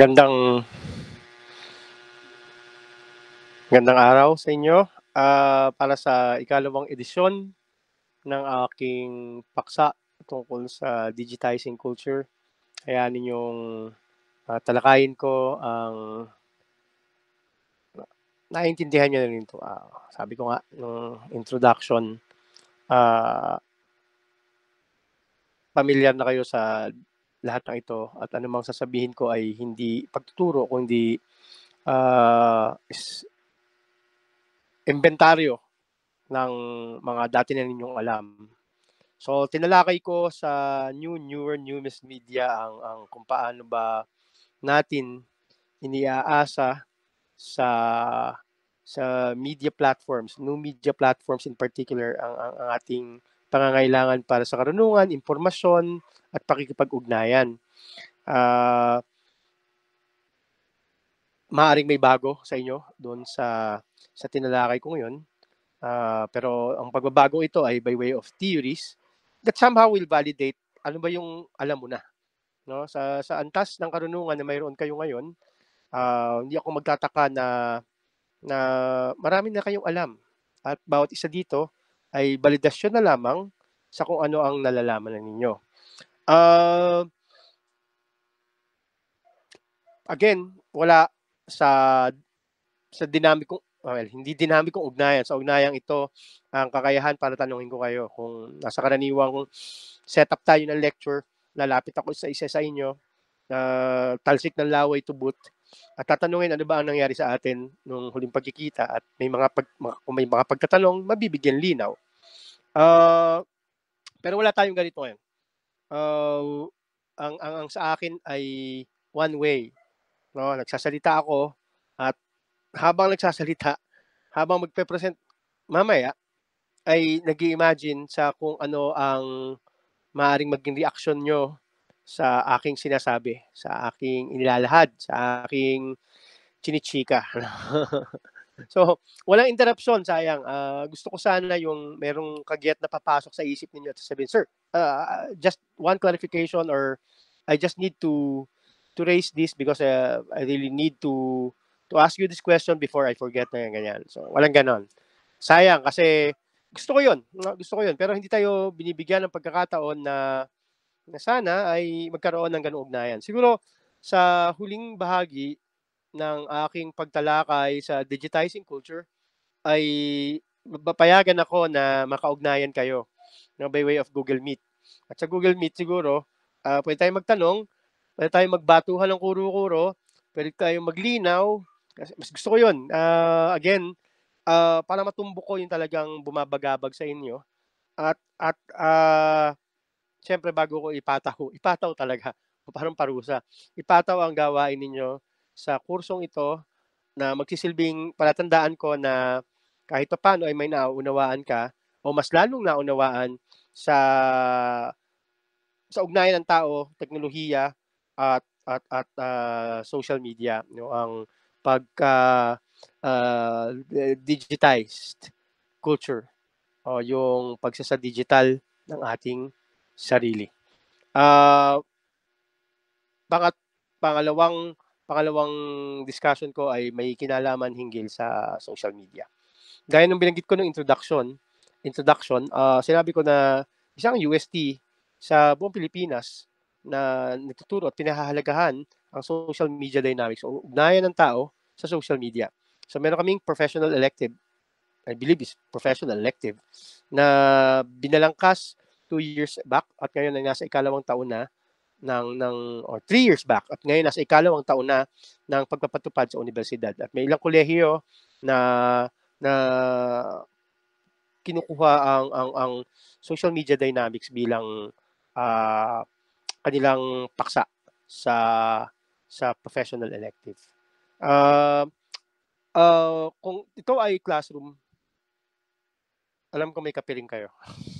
Gandang Gandang araw sa inyo uh, para sa ikalawang edisyon ng aking paksa tungkol sa digitizing culture. Kaya ninyong uh, talakayin ko ang naintindihan niyo na rin ito. Uh, sabi ko nga nung introduction, uh, pamilyar na kayo sa lahat ng ito at anumang sasabihin ko ay hindi pagtuturo kundi uh, ah, is inventaryo ng mga dati na ninyong alam. So tinalakay ko sa new newer newest media ang ang kung paano ba natin iniaasa sa sa media platforms, new media platforms in particular ang, ang, ang ating pangangailangan para sa karunungan, impormasyon, at pakikipag-ugnayan. Uh, maaring may bago sa inyo doon sa sa tinalakay ko ngayon. Uh, ah, pero ang pagbabago ito ay by way of theories that somehow will validate ano ba yung alam mo na. No? Sa, sa antas ng karunungan na mayroon kayo ngayon, uh, hindi ako magtataka na na marami na kayong alam at bawat isa dito ay balidasyon na lamang sa kung ano ang nalalaman ninyo. Uh, again, wala sa sa dinamikong well, hindi dinamikong ugnayan. Sa ugnayan ito, ang kakayahan para tanungin ko kayo kung nasa karaniwang setup tayo ng lecture, lalapit ako sa isa sa inyo, uh, talsik ng laway to boot, at tatanungin ano ba ang nangyari sa atin nung huling pagkikita at may mga pag, kung may mga pagtatanong, mabibigyan linaw. Uh, pero wala tayong ganito ngayon. Uh, ang, ang, ang sa akin ay one way. No, nagsasalita ako at habang nagsasalita, habang magpe-present mamaya ay nag imagine sa kung ano ang maaring maging reaction nyo sa aking sinasabi, sa aking inilalahad, sa aking chinichika. so, walang interruption, sayang. Uh, gusto ko sana yung merong kagiat na papasok sa isip ninyo at sabihin, Sir, uh, just one clarification or I just need to to raise this because uh, I really need to to ask you this question before I forget na yan, ganyan. So, walang ganon. Sayang kasi gusto ko yun. Gusto ko yun. Pero hindi tayo binibigyan ng pagkakataon na na sana ay magkaroon ng ganung ugnayan. Siguro sa huling bahagi ng aking pagtalakay sa digitizing culture ay mapapayagan ako na makaugnayan kayo no, by way of Google Meet. At sa Google Meet siguro, uh, pwede tayong magtanong, pwede tayong magbatuhan ng kuro-kuro, pwede tayong maglinaw. Kasi mas gusto ko yun. Uh, again, uh, para matumbok ko yung talagang bumabagabag sa inyo. At, at uh, Siyempre, bago ko ipataho, ipataw talaga, parang parusa. Ipataw ang gawain ninyo sa kursong ito na magsisilbing palatandaan ko na kahit pa paano ay may naunawaan ka o mas lalong naunawaan sa sa ugnayan ng tao, teknolohiya at at at uh, social media, no ang pagka uh, digitized culture o yung pagsasa digital ng ating sarili. Uh, pangat, pangalawang pangalawang discussion ko ay may kinalaman hinggil sa social media. Gaya ng binanggit ko ng introduction, introduction, uh, sinabi ko na isang UST sa buong Pilipinas na nagtuturo at pinahahalagahan ang social media dynamics o ugnayan ng tao sa social media. So meron kaming professional elective, I believe is professional elective, na binalangkas two years back at ngayon ay nasa ikalawang taon na ng ng or three years back at ngayon nasa ikalawang taon na ng pagpapatupad sa universidad at may ilang kolehiyo na na kinukuha ang ang ang social media dynamics bilang uh, kanilang paksa sa sa professional elective. Uh, uh, kung ito ay classroom, alam ko may kapiling kayo.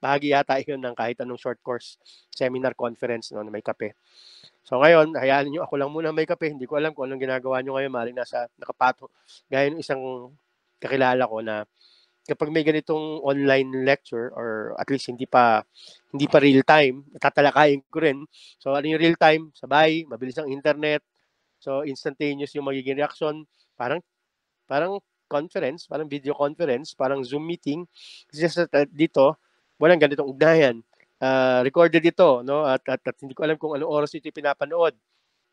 Bahagi yata yun ng kahit anong short course seminar conference no, na may kape. So ngayon, hayaan niyo ako lang muna may kape. Hindi ko alam kung anong ginagawa niyo ngayon. Maring nasa nakapato. Gaya ng isang kakilala ko na kapag may ganitong online lecture or at least hindi pa hindi pa real time, tatalakayin ko rin. So ano yung real time? Sabay, mabilis ang internet. So instantaneous yung magiging reaction. Parang parang conference, parang video conference, parang Zoom meeting. It's just that dito, walang ganitong ugnayan. Uh, recorded ito, no? At, at, at hindi ko alam kung anong oras ito pinapanood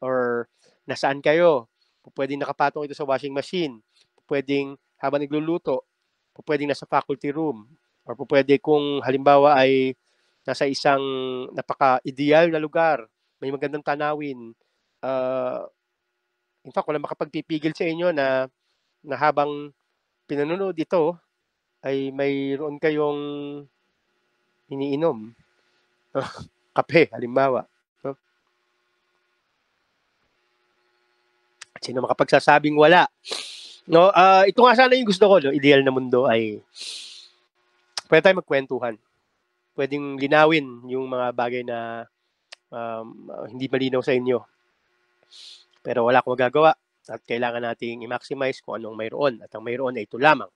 or nasaan kayo. Pwedeng nakapatong ito sa washing machine. Pwedeng habang nagluluto. Pwedeng nasa faculty room. Or pwede kung halimbawa ay nasa isang napaka-ideal na lugar. May magandang tanawin. Uh, in fact, wala makapagpipigil sa inyo na, na habang pinanonood ito, ay mayroon kayong iniinom. No? Kape, halimbawa. No? Sino makapagsasabing wala? No, uh, ito nga sana yung gusto ko, no? ideal na mundo ay pwede tayong magkwentuhan. Pwedeng linawin yung mga bagay na um, hindi malinaw sa inyo. Pero wala akong magagawa at kailangan nating i-maximize kung anong mayroon. At ang mayroon ay ito lamang.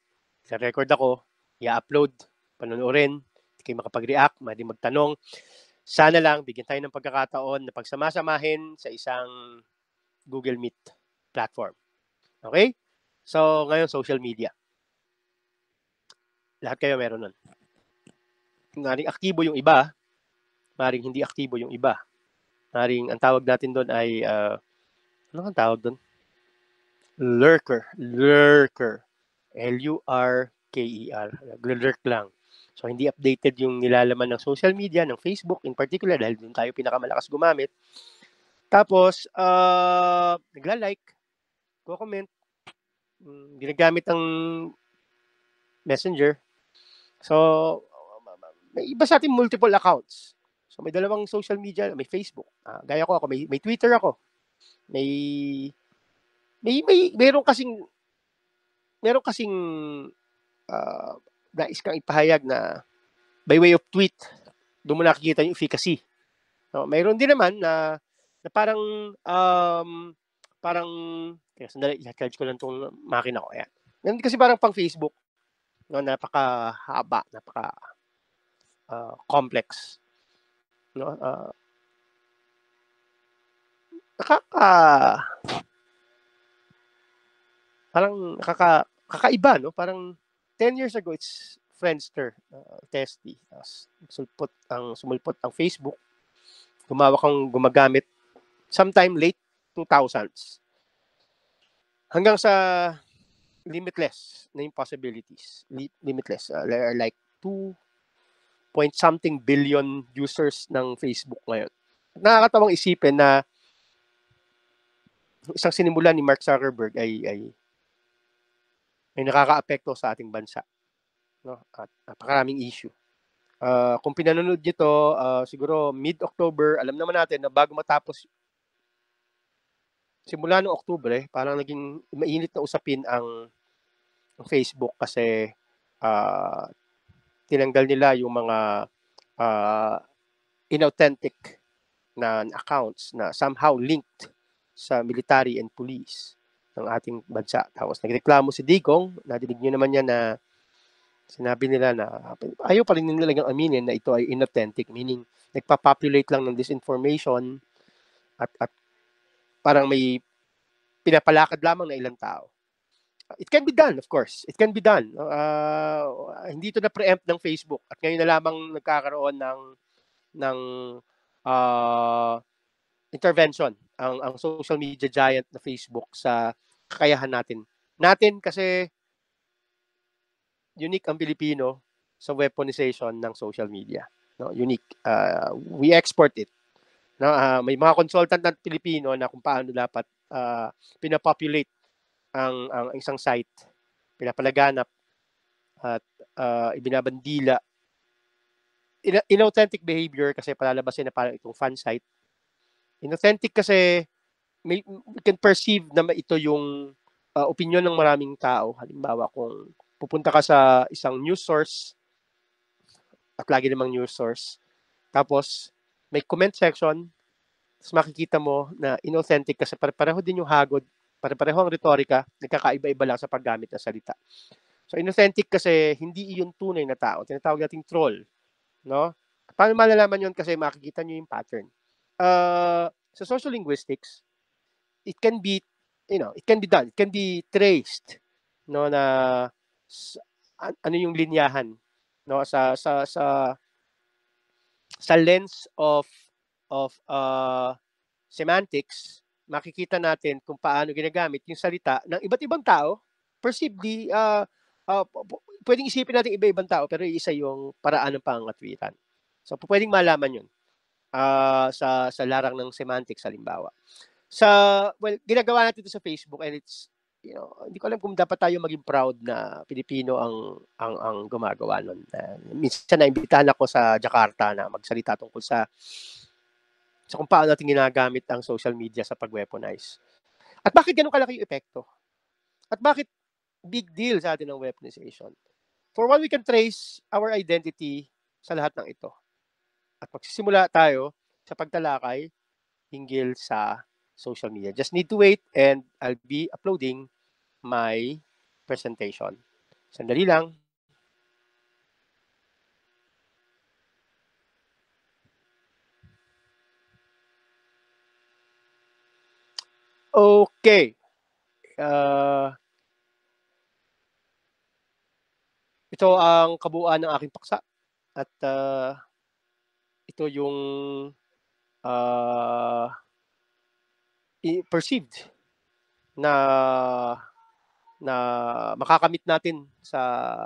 Sa record ako, i-upload, panonorin, kayo makapag-react, madi magtanong. Sana lang, bigyan tayo ng pagkakataon na pagsamasamahin sa isang Google Meet platform. Okay? So, ngayon, social media. Lahat kayo meron nun. Maring aktibo yung iba, maring hindi aktibo yung iba. Maring, ang tawag natin doon ay, uh, ano ang tawag doon? Lurker. Lurker. L-U-R-K-E-R. E Lurk lang. So, hindi updated yung nilalaman ng social media, ng Facebook in particular, dahil doon tayo pinakamalakas gumamit. Tapos, uh, nagla-like, go-comment, hmm, ginagamit ang messenger. So, may iba sa ating multiple accounts. So, may dalawang social media, may Facebook. Uh, gaya ko ako, may, may Twitter ako. May, may, may, meron kasing, meron kasing uh, nais kang ipahayag na by way of tweet, doon mo nakikita yung efficacy. No, mayroon din naman na, na parang um, parang kaya sandali, i-charge ko lang tong makina ko. Ayan. Ganun kasi parang pang Facebook. No, napaka haba, napaka uh, complex. No, uh, nakaka parang nakaka kakaiba no parang 10 years ago, it's Friendster, uh, Testy. sulpot ang sumulpot ang Facebook. Gumawa ang gumagamit sometime late 2000s. Hanggang sa limitless na yung possibilities. Li- limitless. Uh, uh like 2 point something billion users ng Facebook ngayon. Nakakatawang isipin na isang sinimula ni Mark Zuckerberg ay, ay ay nakakaapekto sa ating bansa. No? At napakaraming issue. Uh, kung pinanonood nyo to, uh, siguro mid-October, alam naman natin na bago matapos simula noong October, eh, parang naging mainit na usapin ang, ang Facebook kasi uh, tinanggal nila yung mga uh, inauthentic na accounts na somehow linked sa military and police ng ating bansa. Tapos nagreklamo si Digong, nadinig nyo naman yan na sinabi nila na ayaw pa rin nila yung aminin na ito ay inauthentic, meaning nagpa-populate lang ng disinformation at, at parang may pinapalakad lamang na ilang tao. It can be done, of course. It can be done. Uh, hindi ito na preempt ng Facebook at ngayon na lamang nagkakaroon ng ng uh, intervention ang ang social media giant na Facebook sa kakayahan natin. Natin kasi unique ang Pilipino sa weaponization ng social media. No, unique. Uh, we export it. No, uh, ah, may mga consultant ng Pilipino na kung paano dapat uh, pinapopulate ang, ang isang site, pinapalaganap at uh, ibinabandila inauthentic behavior kasi palalabasin na parang itong fan site. Inauthentic kasi may, we can perceive na ito yung uh, ah, opinion ng maraming tao. Halimbawa, kung pupunta ka sa isang news source, at lagi namang news source, tapos may comment section, tapos makikita mo na inauthentic kasi pare-pareho din yung hagod, pare-pareho ang retorika, nagkakaiba-iba lang sa paggamit ng salita. So inauthentic kasi hindi iyon tunay na tao, tinatawag nating troll, no? Paano malalaman 'yon kasi makikita niyo yung pattern. Uh, sa social linguistics, it can be you know, it can be done, it can be traced no na ano yung linyahan no sa sa sa sa lens of of uh, semantics makikita natin kung paano ginagamit yung salita ng iba't ibang tao perceived uh, uh, pwedeng isipin natin iba't ibang tao pero isa yung paraan ng pangatwiran so pwedeng malaman yun uh, sa sa larang ng semantics halimbawa sa well ginagawa natin ito sa Facebook and it's you know, hindi ko alam kung dapat tayo maging proud na Pilipino ang ang ang gumagawa noon. Uh, minsan imbitahan ako sa Jakarta na magsalita tungkol sa sa kung paano natin ginagamit ang social media sa pag-weaponize. At bakit ganun kalaki yung epekto? At bakit big deal sa atin ang weaponization? For one, we can trace our identity sa lahat ng ito. At magsisimula tayo sa pagtalakay hinggil sa social media. Just need to wait and I'll be uploading my presentation. Sandali lang. Okay. Uh, ito ang kabuuan ng aking paksa at uh, ito yung uh, perceived na na makakamit natin sa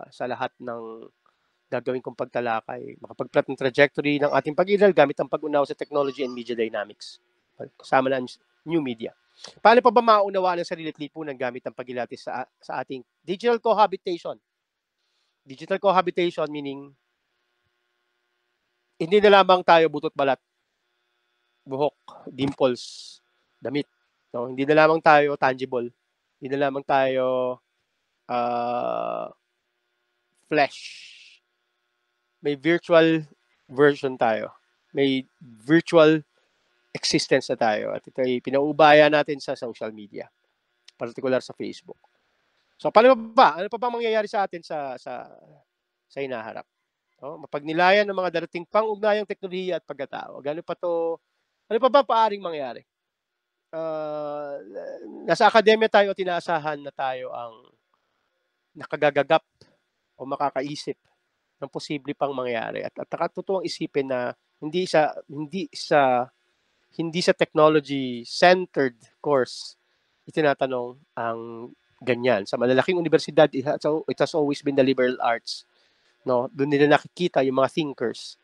sa lahat ng gagawin kong pagtalakay, makapag-plot ng trajectory ng ating pag-iral gamit ang pag unawa sa technology and media dynamics. Kasama na ang new media. Paano pa ba maunawaan ang sarili at lipunan gamit ang pagilati sa, sa ating digital cohabitation? Digital cohabitation meaning hindi na lamang tayo butot balat, buhok, dimples, damit. No, hindi na lamang tayo tangible. Hindi na lamang tayo uh, flesh. May virtual version tayo. May virtual existence na tayo at ito ay pinaubaya natin sa social media, particular sa Facebook. So paano pa ba? Ano pa bang mangyayari sa atin sa sa sa hinaharap? No? Mapagnilayan ng mga darating pang-ugnayang teknolohiya at pagkatao. Gano pa to? Ano pa ba paaring mangyayari? uh, nasa akademya tayo at inaasahan na tayo ang nakagagagap o makakaisip ng posible pang mangyari at at nakatutuwang isipin na hindi sa hindi sa hindi sa technology centered course itinatanong ang ganyan sa malalaking universidad it has, it has always been the liberal arts no doon nila nakikita yung mga thinkers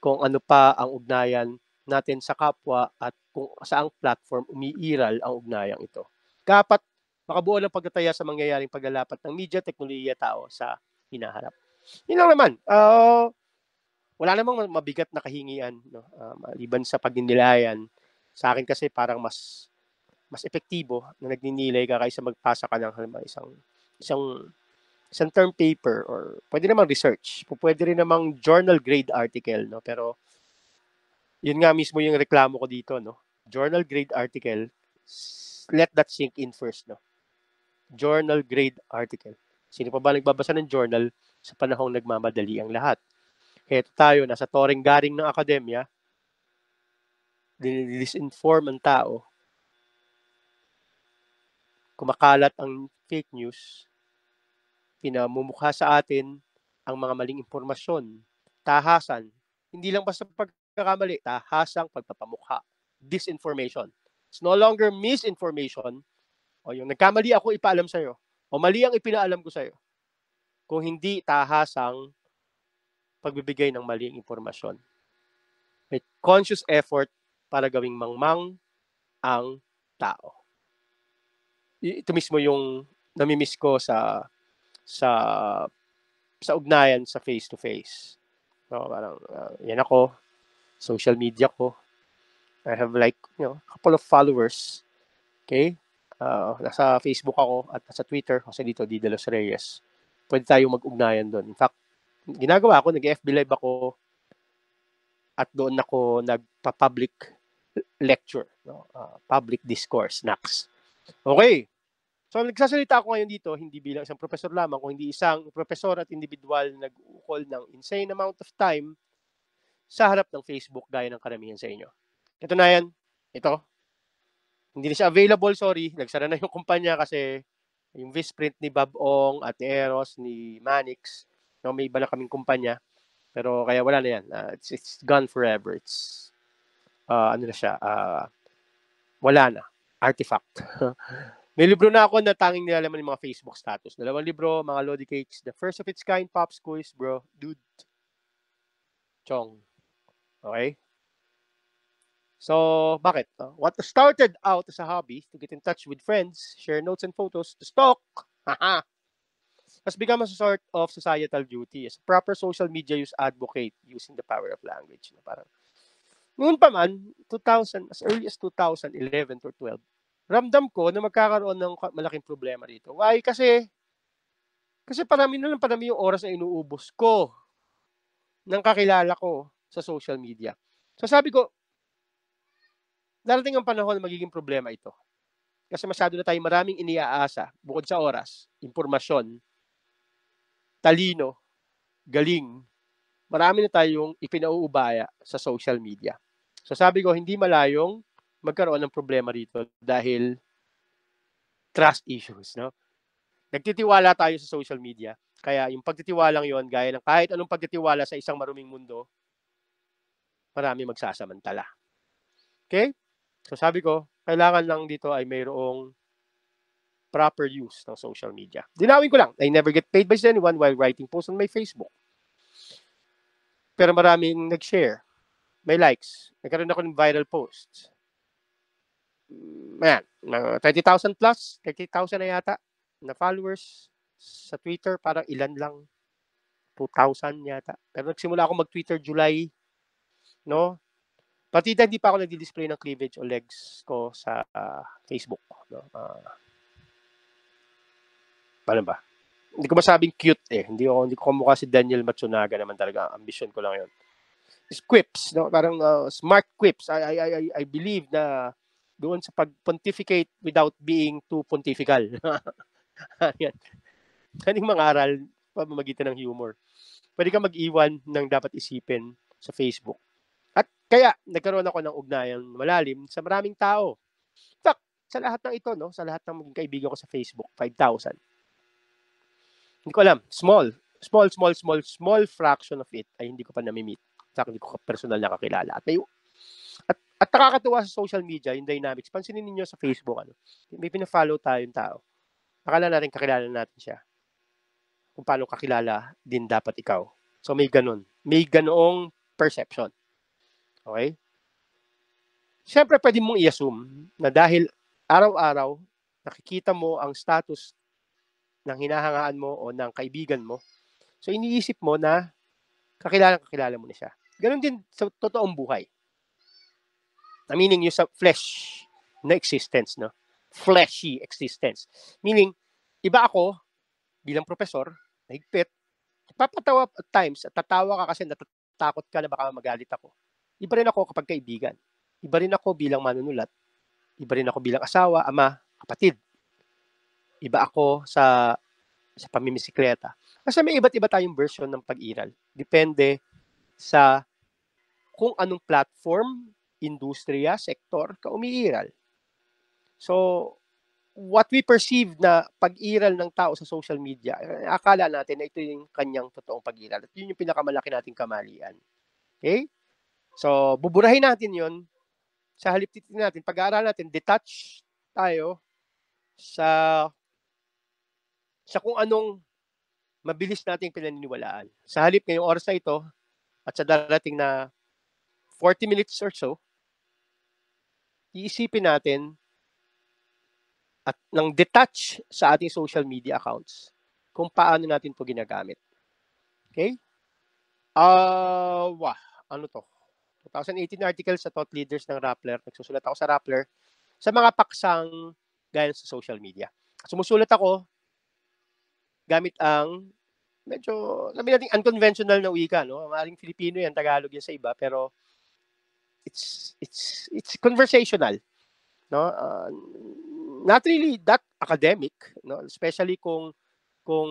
kung ano pa ang ugnayan natin sa kapwa at kung saang platform umiiral ang ugnayang ito. Kapat, makabuo ng pagtataya sa mangyayaring paglalapat ng media, teknolohiya, tao sa hinaharap. Yun lang naman. Uh, wala namang mabigat na kahingian, no? uh, maliban sa pagninilayan. Sa akin kasi parang mas mas epektibo na nagninilay ka kaysa magpasa ka ng halimbawa isang isang isang term paper or pwede namang research, pwede rin namang journal grade article, no? Pero yun nga mismo yung reklamo ko dito, no? Journal grade article, let that sink in first, no? Journal grade article. Sino pa ba nagbabasa ng journal sa panahong nagmamadali ang lahat? Heto tayo, nasa toring garing ng akademya, disinform ang tao, kumakalat ang fake news, pinamumukha sa atin ang mga maling impormasyon, tahasan, hindi lang basta pag pagkakamali, tahasang pagpapamukha, disinformation. It's no longer misinformation o yung nagkamali ako ipaalam sa'yo o mali ang ipinaalam ko sa'yo kung hindi tahasang pagbibigay ng maling impormasyon. May conscious effort para gawing mangmang ang tao. Ito mismo yung namimiss ko sa sa sa ugnayan sa face to face. No, parang uh, yan ako, social media ko. I have like, you know, a couple of followers. Okay? Uh, nasa Facebook ako at nasa Twitter, kasi dito, Di De Los Reyes. Pwede tayong mag-ugnayan doon. In fact, ginagawa ako, nag-FB Live ako at doon ako nagpa-public lecture, no? uh, public discourse, NACS. Okay. So, nagsasalita ako ngayon dito, hindi bilang isang professor lamang, kung hindi isang professor at individual nag-ukol ng insane amount of time sa harap ng Facebook gaya ng karamihan sa inyo. Ito na yan. Ito. Hindi na siya available, sorry. Nagsara na yung kumpanya kasi yung Visprint ni Bob Ong at ni Eros, ni Manix. No, may iba na kaming kumpanya. Pero kaya wala na yan. Uh, it's, it's gone forever. It's, uh, ano na siya, uh, wala na. Artifact. May libro na ako na tanging nilalaman ng mga Facebook status. Dalawang libro, mga Lodi Cakes, The First of Its Kind, Pop Quiz, bro. Dude. Chong. Okay? So, bakit? Uh, what started out as a hobby to get in touch with friends, share notes and photos, to stalk, haha, has become a sort of societal duty as proper social media use advocate using the power of language. Na parang, noon pa man, 2000, as early as 2011 or 12, ramdam ko na magkakaroon ng malaking problema rito. Why? Kasi, kasi parami na lang parami yung oras na inuubos ko ng kakilala ko sa social media. So sabi ko, darating ang panahon na magiging problema ito. Kasi masyado na tayong maraming iniaasa bukod sa oras, impormasyon, talino, galing, marami na tayong ipinauubaya sa social media. So sabi ko, hindi malayong magkaroon ng problema rito dahil trust issues, no? Nagtitiwala tayo sa social media. Kaya yung pagtitiwalang yon gaya ng kahit anong pagtitiwala sa isang maruming mundo, marami magsasamantala. Okay? So sabi ko, kailangan lang dito ay mayroong proper use ng social media. Dinawin ko lang, I never get paid by anyone while writing posts on my Facebook. Pero maraming nag-share. May likes. Nagkaroon ako ng viral posts. Ayan, 30,000 plus, 30,000 na yata na followers sa Twitter, parang ilan lang, 2,000 yata. Pero nagsimula ako mag-Twitter July no? Pati hindi pa ako nagdi-display ng cleavage o legs ko sa uh, Facebook, no? Uh, ah, paano ba? Hindi ko masabing cute eh. Hindi ako hindi ko mukha si Daniel Matsunaga naman talaga. Ambition ko lang 'yon. Quips, no? Parang uh, smart quips. I I I I believe na doon sa pag-pontificate without being too pontifical. Yan. Kaning mga aral pamamagitan ng humor. Pwede kang mag-iwan ng dapat isipin sa Facebook kaya nagkaroon ako ng ugnayan malalim sa maraming tao. In sa lahat ng ito, no, sa lahat ng maging kaibigan ko sa Facebook, 5,000. Hindi ko alam, small, small, small, small, small fraction of it ay hindi ko pa nami-meet. Sa hindi ko personal na kakilala. At may at, at nakakatuwa sa social media, yung dynamics. Pansinin niyo sa Facebook, ano, may pina-follow tayong tao. Akala natin kakilala natin siya. Kung paano kakilala din dapat ikaw. So may ganun. May ganoong perception. Okay? Siyempre, pwede mong i-assume na dahil araw-araw nakikita mo ang status ng hinahangaan mo o ng kaibigan mo. So, iniisip mo na kakilala kakilala mo na siya. Ganon din sa totoong buhay. Na meaning yung sa flesh na existence, no? Fleshy existence. Meaning, iba ako bilang profesor, nahigpit, papatawa at times at tatawa ka kasi natatakot ka na baka magalit ako iba rin ako kapag kaibigan. Iba rin ako bilang manunulat. Iba rin ako bilang asawa, ama, kapatid. Iba ako sa sa pamimisikleta. Kasi may iba't iba tayong version ng pag-iral. Depende sa kung anong platform, industriya, sektor ka umiiral. So, what we perceive na pag-iral ng tao sa social media, eh, akala natin na ito yung kanyang totoong pag-iral. At yun yung pinakamalaki nating kamalian. Okay? So, buburahin natin yon Sa halip titin natin, pag-aaralan natin, detach tayo sa sa kung anong mabilis nating pinaniniwalaan. Sa halip ngayong oras na ito at sa darating na 40 minutes or so, iisipin natin at nang detach sa ating social media accounts kung paano natin po ginagamit. Okay? Ah, uh, wah, ano to? 2018 article sa thought leaders ng Rappler. Nagsusulat ako sa Rappler sa mga paksang gaya sa social media. Sumusulat ako gamit ang medyo, sabi natin, unconventional na wika, no? Maring Filipino yan, Tagalog yan sa iba, pero it's, it's, it's conversational, no? Uh, not really that academic, no? Especially kung, kung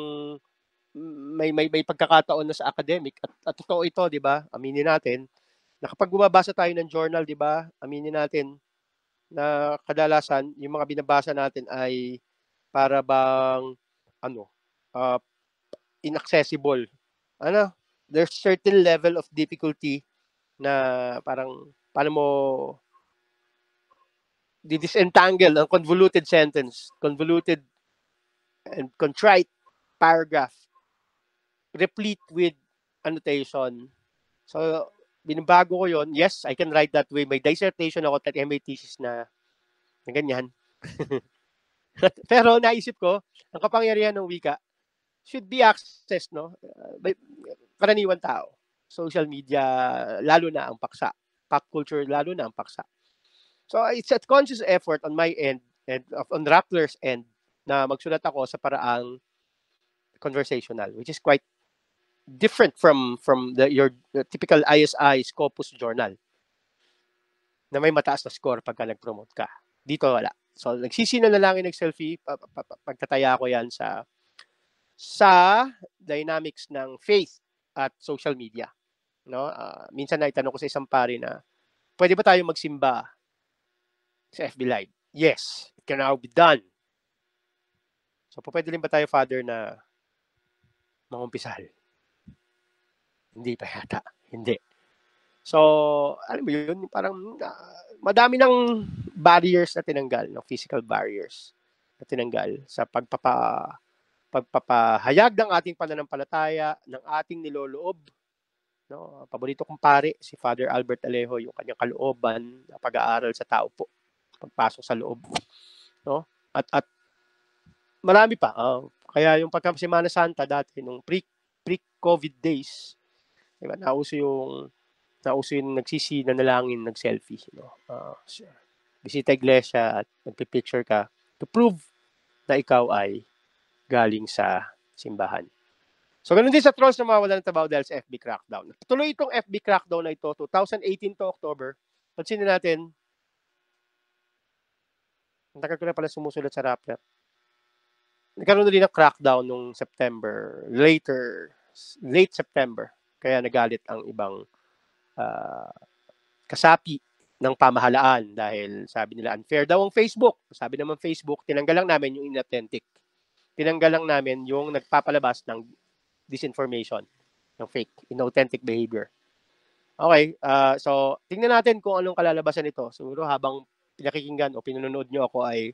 may, may, may pagkakataon na sa academic, at, at totoo ito, di ba? Aminin natin, na kapag bumabasa tayo ng journal, di ba, aminin natin na kadalasan yung mga binabasa natin ay para bang ano, uh, inaccessible. Ano, there's certain level of difficulty na parang paano mo di disentangle ang convoluted sentence, convoluted and contrite paragraph replete with annotation. So, binibago ko yon yes, I can write that way. May dissertation ako at MA thesis na, na ganyan. Pero naisip ko, ang kapangyarihan ng wika should be accessed no, by karaniwan tao. Social media, lalo na ang paksa. Pop culture, lalo na ang paksa. So it's a conscious effort on my end and on Rappler's end na magsulat ako sa paraang conversational, which is quite different from from the your typical ISI Scopus journal na may mataas na score pagka nag-promote ka. Dito wala. So nagsisina na lang yung nag-selfie pagtataya ko yan sa sa dynamics ng faith at social media. No? Uh, minsan na itanong ko sa isang pare na pwede ba tayo magsimba sa FB Live? Yes, it can now be done. So, pwede rin ba tayo, Father, na mangumpisal? Hindi pa yata. Hindi. So, alam mo yun, parang uh, madami ng barriers na tinanggal, no? physical barriers na tinanggal sa pagpapa pagpapahayag ng ating pananampalataya, ng ating niloloob. No, paborito kong pare si Father Albert Alejo, yung kanyang kalooban na pag-aaral sa tao po, pagpasok sa loob. No? At at marami pa. Uh, kaya yung pagka Semana Santa dati nung pre pre-COVID days, 'Di Nauso yung nauso yung nagsisi, nanalangin, nag-selfie, no? Uh, bisita iglesia at nagpi-picture ka to prove na ikaw ay galing sa simbahan. So, ganun din sa trolls na mawala ng trabaho dahil sa FB crackdown. Tuloy itong FB crackdown na ito, 2018 to October. Pansinin natin, ang tagal ko na pala sumusulat sa Rappler. Nagkaroon na din ng crackdown nung September, later, late September. Kaya nagalit ang ibang uh, kasapi ng pamahalaan dahil sabi nila unfair daw ang Facebook. Sabi naman Facebook, tinanggal lang namin yung inauthentic. Tinanggal lang namin yung nagpapalabas ng disinformation, ng fake, inauthentic behavior. Okay, uh, so tingnan natin kung anong kalalabasan nito. Siguro habang pinakikinggan o pinanonood nyo ako ay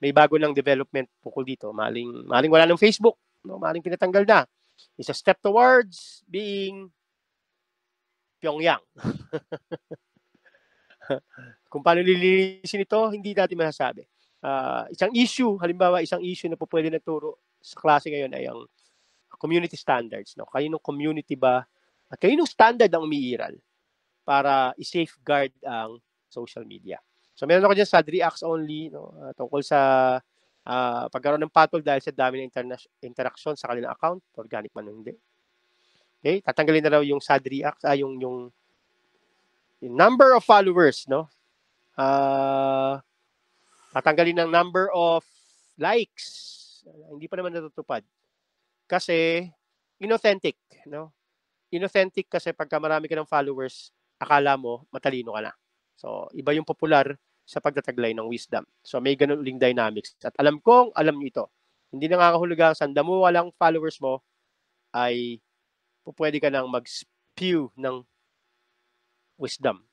may bago ng development tungkol dito. Maling, maling wala ng Facebook. No? Maling pinatanggal na is a step towards being Pyongyang. Kung paano lilinisin ito, hindi natin masasabi. Uh, isang issue, halimbawa isang issue na po pwede nagturo sa klase ngayon ay ang community standards. No? Kaninong community ba at kaninong standard ang umiiral para i-safeguard ang social media. So meron ako dyan sa reacts only no, uh, tungkol sa uh, pagkaroon ng patol dahil sa dami ng interaction sa kanilang account, organic man o hindi. Okay, tatanggalin na raw yung sad react, ah, yung, yung, yung number of followers, no? Uh, tatanggalin ng number of likes. Hindi pa naman natutupad. Kasi, inauthentic, no? Inauthentic kasi pagka marami ka ng followers, akala mo, matalino ka na. So, iba yung popular sa pagtataglay ng wisdom. So may ganun uling dynamics. At alam kong alam nyo ito. Hindi nangangahulugan sa damo walang followers mo ay pwede ka nang mag-spew ng wisdom.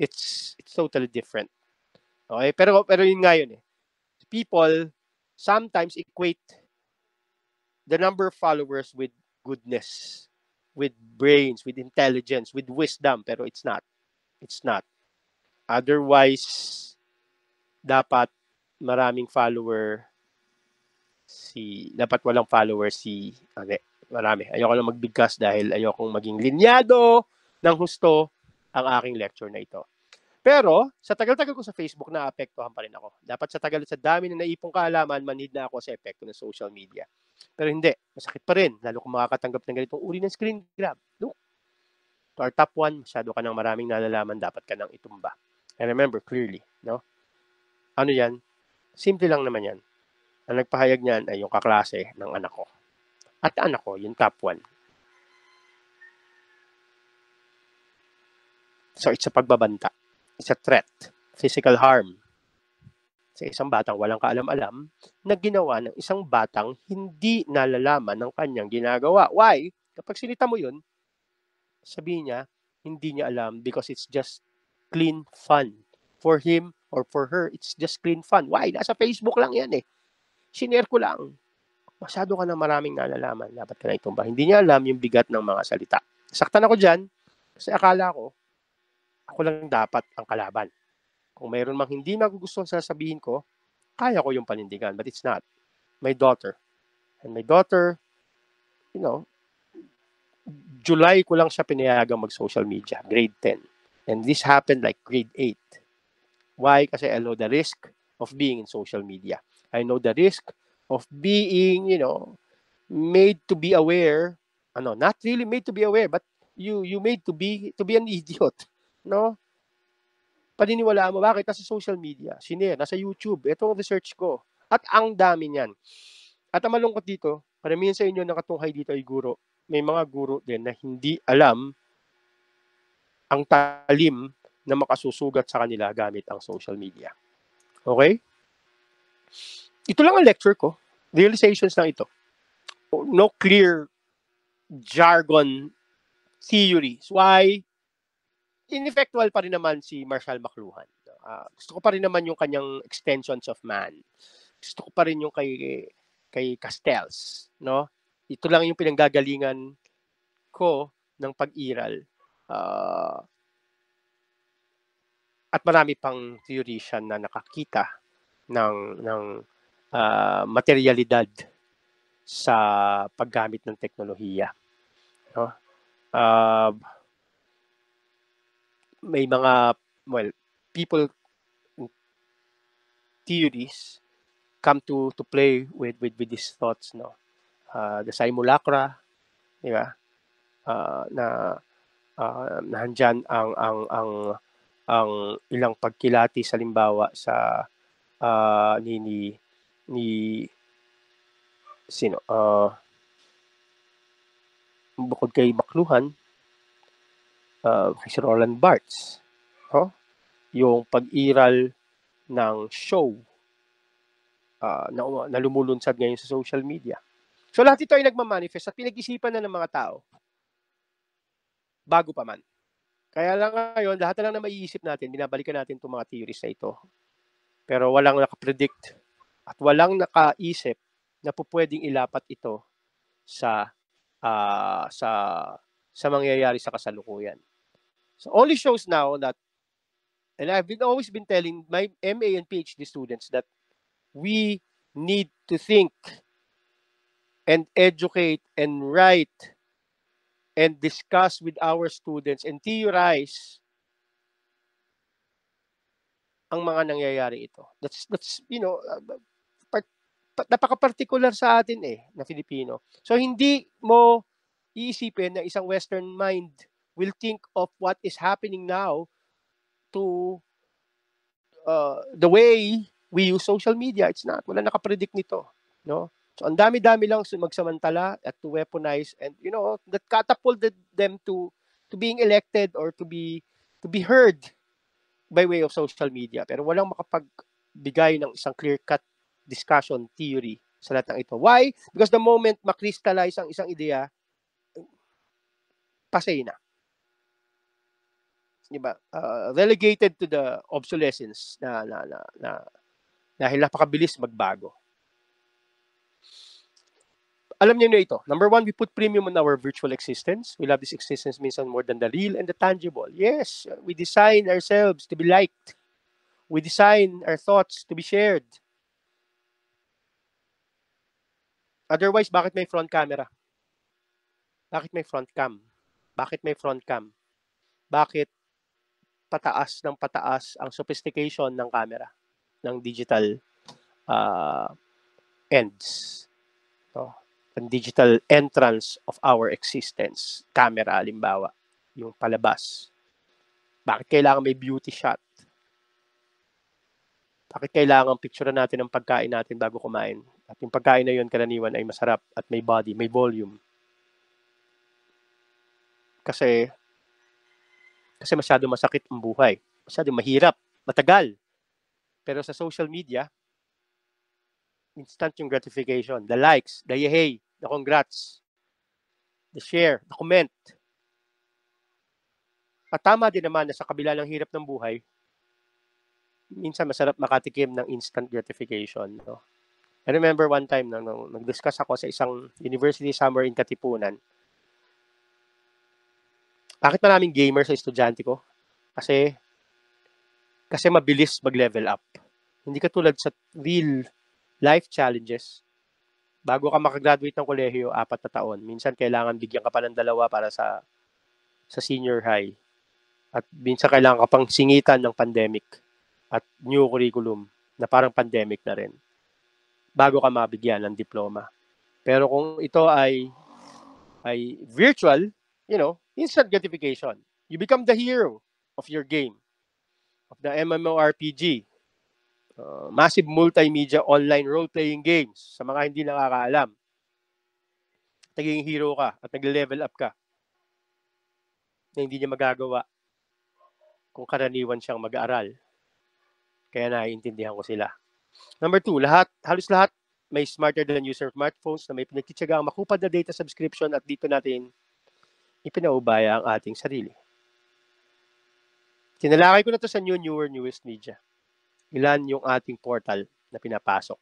It's it's totally different. Okay, pero pero yun nga yun eh. People sometimes equate the number of followers with goodness, with brains, with intelligence, with wisdom, pero it's not. It's not. Otherwise, dapat maraming follower si dapat walang follower si ano, marami. Ayoko lang magbigkas dahil ayokong maging linyado ng husto ang aking lecture na ito. Pero, sa tagal-tagal ko sa Facebook, na apektuhan pa rin ako. Dapat sa tagal sa dami na naipong kaalaman, manhid na ako sa epekto ng social media. Pero hindi, masakit pa rin, lalo kung makakatanggap ng ganitong uri ng screen grab. No. To top one, masyado ka ng maraming nalalaman, dapat ka nang itumba. And remember clearly, no? Ano yan? Simple lang naman yan. Ang nagpahayag niyan ay yung kaklase ng anak ko. At anak ko, yung top one. So, it's a pagbabanta. It's a threat. Physical harm. Sa isang batang walang kaalam-alam na ginawa ng isang batang hindi nalalaman ng kanyang ginagawa. Why? Kapag sinita mo yun, sabihin niya, hindi niya alam because it's just clean fun. For him or for her, it's just clean fun. Why? Nasa Facebook lang yan eh. Sinare ko lang. Masyado ka na maraming nalalaman. Dapat ka na itumba. Hindi niya alam yung bigat ng mga salita. Saktan ako dyan kasi akala ko, ako lang dapat ang kalaban. Kung mayroon mang hindi magugustuhan sasabihin ko, kaya ko yung panindigan. But it's not. My daughter. And my daughter, you know, July ko lang siya pinayagang mag-social media, grade 10. And this happened like grade 8. Why? Kasi I know the risk of being in social media. I know the risk of being, you know, made to be aware. Ano, not really made to be aware, but you you made to be to be an idiot. No? Paniniwalaan mo bakit kasi social media, sine, nasa YouTube, ito ang research ko. At ang dami niyan. At ang malungkot dito, maramihan sa inyo nakatunghay dito ay guro. May mga guro din na hindi alam ang talim na makasusugat sa kanila gamit ang social media. Okay? Ito lang ang lecture ko. Realizations lang ito. No clear jargon theories. Why? Ineffectual pa rin naman si Marshall McLuhan. Uh, ah, gusto ko pa rin naman yung kanyang extensions of man. Gusto ko pa rin yung kay kay Castells, no? Ito lang yung pinanggagalingan ko ng pag-iral Uh, at marami pang theoretician na nakakita ng ng uh, ah, materialidad sa paggamit ng teknolohiya. No? Uh, may mga well, people theories come to to play with with, with these thoughts no. Uh, the simulacra, di ba? Uh, na uh, nandyan ang ang ang ang ilang pagkilati sa limbawa sa uh, ni ni ni sino uh, bukod kay Bakluhan uh, ah, si Roland Barts no? yung pag-iral ng show uh, na, na lumulunsad ngayon sa social media. So lahat ito ay nagmamanifest at pinag-isipan na ng mga tao bago pa man. Kaya lang ngayon, lahat na lang na maiisip natin, binabalikan natin itong mga theories na ito. Pero walang nakapredict at walang nakaisip na po pwedeng ilapat ito sa uh, sa sa mangyayari sa kasalukuyan. So only shows now that and I've been always been telling my MA and PhD students that we need to think and educate and write and discuss with our students and theorize ang mga nangyayari ito. That's, that's you know, uh, uh, part, part, napaka-particular sa atin eh, na Filipino. So, hindi mo iisipin na isang Western mind will think of what is happening now to uh, the way we use social media. It's not. Wala nakapredict nito. No? So ang dami-dami lang magsamantala at to weaponize and you know that catapulted them to to being elected or to be to be heard by way of social media. Pero walang makapagbigay ng isang clear-cut discussion theory sa lahat ng ito. Why? Because the moment makristalize ang isang ideya, pasay na. Di Uh, relegated to the obsolescence na na na na, na, na, na, alam niyo na ito. Number one, we put premium on our virtual existence. We love this existence minsan more than the real and the tangible. Yes, we design ourselves to be liked. We design our thoughts to be shared. Otherwise, bakit may front camera? Bakit may front cam? Bakit may front cam? Bakit pataas ng pataas ang sophistication ng camera, ng digital uh, ends? digital entrance of our existence. Camera, alimbawa, yung palabas. Bakit kailangan may beauty shot? Bakit kailangan picture natin ang pagkain natin bago kumain? At yung pagkain na yun, karaniwan ay masarap at may body, may volume. Kasi, kasi masyado masakit ang buhay. Masyado mahirap, matagal. Pero sa social media, instant yung gratification, the likes, the yehey, the congrats, the share, the comment. At tama din naman na sa kabila ng hirap ng buhay, minsan masarap makatikim ng instant gratification. No? I remember one time no, nung nag-discuss ako sa isang university summer in Katipunan. Bakit maraming gamer sa estudyante ko? Kasi kasi mabilis mag-level up. Hindi katulad sa real life challenges bago ka makagraduate ng kolehiyo, apat na taon. Minsan kailangan bigyan ka pa ng dalawa para sa sa senior high. At minsan kailangan ka pang singitan ng pandemic at new curriculum na parang pandemic na rin bago ka mabigyan ng diploma. Pero kung ito ay ay virtual, you know, instant gratification. You become the hero of your game, of the MMORPG, Uh, massive multimedia online role-playing games sa mga hindi nakakaalam. Naging hero ka at nagle-level up ka na hindi niya magagawa kung karaniwan siyang mag-aaral. Kaya naiintindihan ko sila. Number two, lahat, halos lahat may smarter than user smartphones na may pinagtitsaga ang makupad na data subscription at dito natin ipinaubaya ang ating sarili. Tinalakay ko na to sa new, newer, newest media ilan yung ating portal na pinapasok.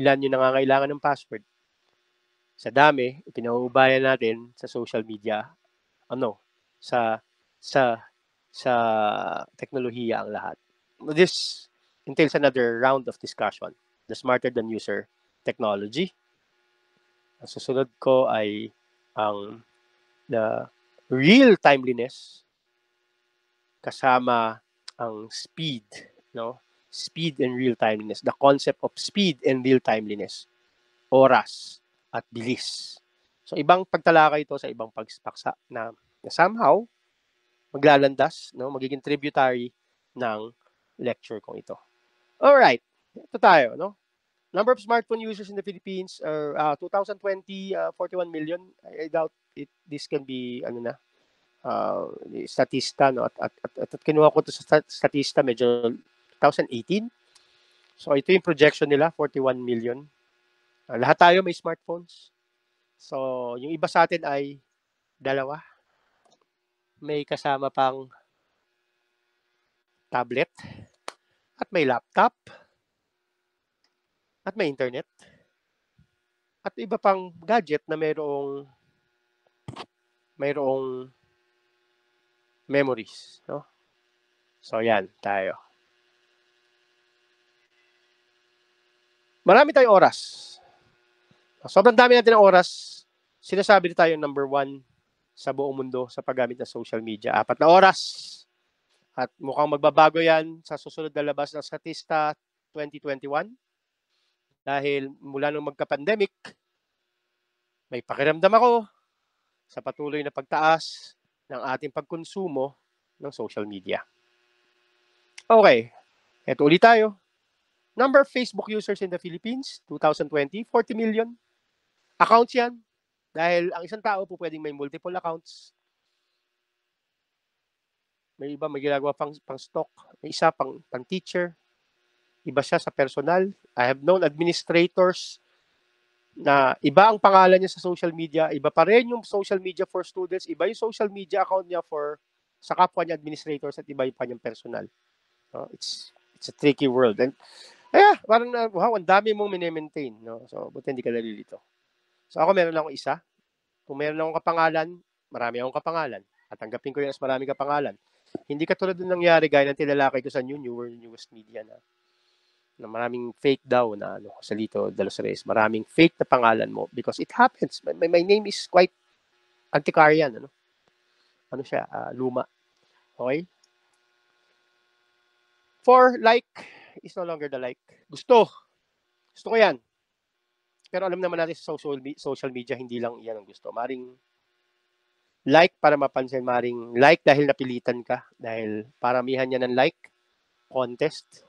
Ilan yung nangangailangan ng password. Sa dami, ipinahubayan natin sa social media, ano, sa sa sa teknolohiya ang lahat. This entails another round of discussion. The smarter than user technology. Ang susunod ko ay ang the real timeliness kasama ang speed, no? speed and real timeliness. The concept of speed and real timeliness. Oras at bilis. So ibang pagtalakay ito sa ibang pagpaksa na, na somehow maglalandas, no? magiging tributary ng lecture kong ito. All right. Ito tayo, no? Number of smartphone users in the Philippines are uh, 2020 uh, 41 million. I, I doubt it this can be ano na uh, statista no at at, at, at kinuha ko to sa statista medyo 2018. So ito yung projection nila, 41 million. Uh, lahat tayo may smartphones. So yung iba sa atin ay dalawa. May kasama pang tablet at may laptop at may internet at iba pang gadget na mayroong mayroong memories, no? So yan tayo. Marami tayong oras. Sobrang dami natin ng oras. Sinasabi na tayo number one sa buong mundo sa paggamit ng social media. Apat na oras. At mukhang magbabago yan sa susunod na labas ng Statista 2021. Dahil mula nung magka-pandemic, may pakiramdam ako sa patuloy na pagtaas ng ating pagkonsumo ng social media. Okay, eto ulit tayo. Number of Facebook users in the Philippines, 2020, 40 million. Accounts yan. Dahil ang isang tao po pwedeng may multiple accounts. May iba may ginagawa pang, pang stock. May isa pang, pang teacher. Iba siya sa personal. I have known administrators na iba ang pangalan niya sa social media, iba pa rin yung social media for students, iba yung social media account niya for sa kapwa niya administrators at iba yung pa niyang personal. No? It's it's a tricky world. And kaya, parang, na, ah, wow, ang dami mong minimaintain. No? So, buti hindi ka nalilito. So, ako meron lang akong isa. Kung meron akong kapangalan, marami akong kapangalan. At tanggapin ko yun as maraming kapangalan. Hindi ka katulad ng nangyari, gaya ng tilalakay ko sa New New World Newest Media na na maraming fake daw na ano, Salito de los Reyes, maraming fake na pangalan mo because it happens. My, my name is quite antiquarian, ano? Ano siya, uh, luma. Okay? For like is no longer the like. Gusto. Gusto ko yan. Pero alam naman natin sa social, social media, hindi lang iyan ang gusto. Maring like para mapansin, maring like dahil napilitan ka, dahil paramihan niya ng like contest.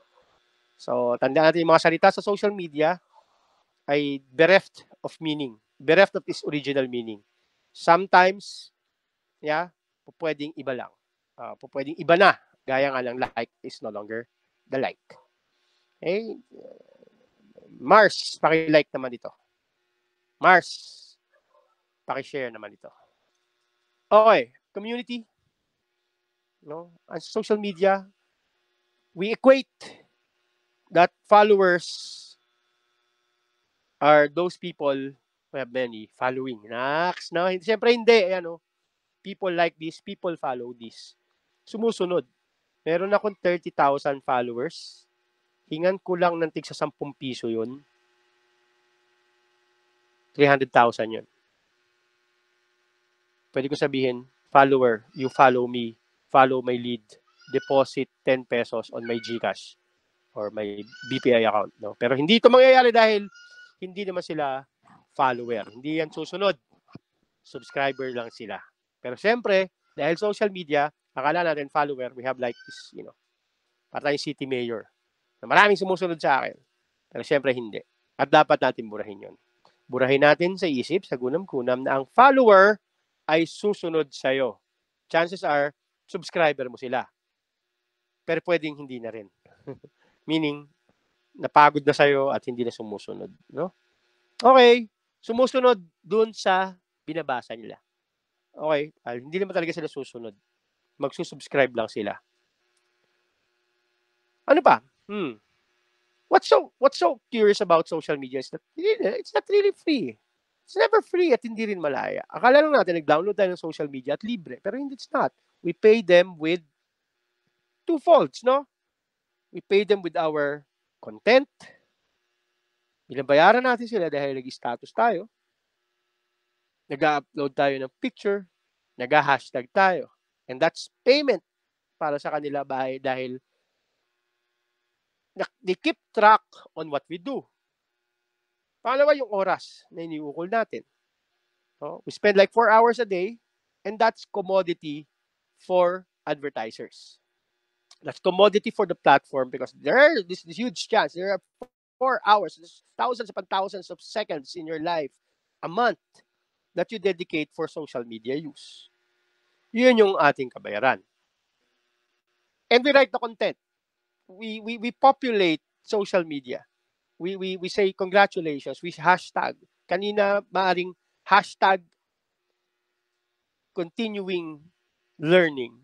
So, tandaan natin yung mga salita sa social media ay bereft of meaning, bereft of its original meaning. Sometimes, yeah, pwedeng iba lang. Uh, pwedeng iba na, gaya nga lang like is no longer the like. Eh, Mars, paki-like naman dito. Mars, paki-share naman dito. Okay, community. No? On social media, we equate that followers are those people who have many following. Naks, no? Siyempre hindi. Eh, Ayan, no? People like this, people follow this. Sumusunod. Meron akong 30,000 followers hingan ko lang ng tig sa 10 piso yun, 300,000 yun. Pwede ko sabihin, follower, you follow me, follow my lead, deposit 10 pesos on my GCash or my BPI account. No? Pero hindi ito mangyayari dahil hindi naman sila follower. Hindi yan susunod. Subscriber lang sila. Pero siyempre, dahil social media, akala natin follower, we have like this, you know, para tayong city mayor na maraming sumusunod sa akin. Pero siyempre hindi. At dapat natin burahin yon. Burahin natin sa isip, sa gunam-kunam, na ang follower ay susunod sa iyo. Chances are, subscriber mo sila. Pero pwedeng hindi na rin. Meaning, napagod na sa'yo at hindi na sumusunod. No? Okay, sumusunod dun sa binabasa nila. Okay, uh, hindi naman talaga sila susunod. Magsusubscribe lang sila. Ano pa? Hmm. What's so what's so curious about social media is that it's not really free. It's never free at hindi rin malaya. Akala lang natin, nag-download tayo ng social media at libre. Pero hindi, it's not. We pay them with two folds, no? We pay them with our content. Binabayaran natin sila dahil nag-status tayo. Nag-upload tayo ng picture. Nag-hashtag tayo. And that's payment para sa kanila dahil they keep track on what we do. Pangalawa, yung oras na iniukol natin. No? We spend like 4 hours a day and that's commodity for advertisers. That's commodity for the platform because there are this, this huge chance. There are four hours, thousands upon thousands of seconds in your life, a month, that you dedicate for social media use. Yun yung ating kabayaran. And we write the content we, we, we populate social media. We, we, we say congratulations, we hashtag. Kanina, maaring hashtag continuing learning.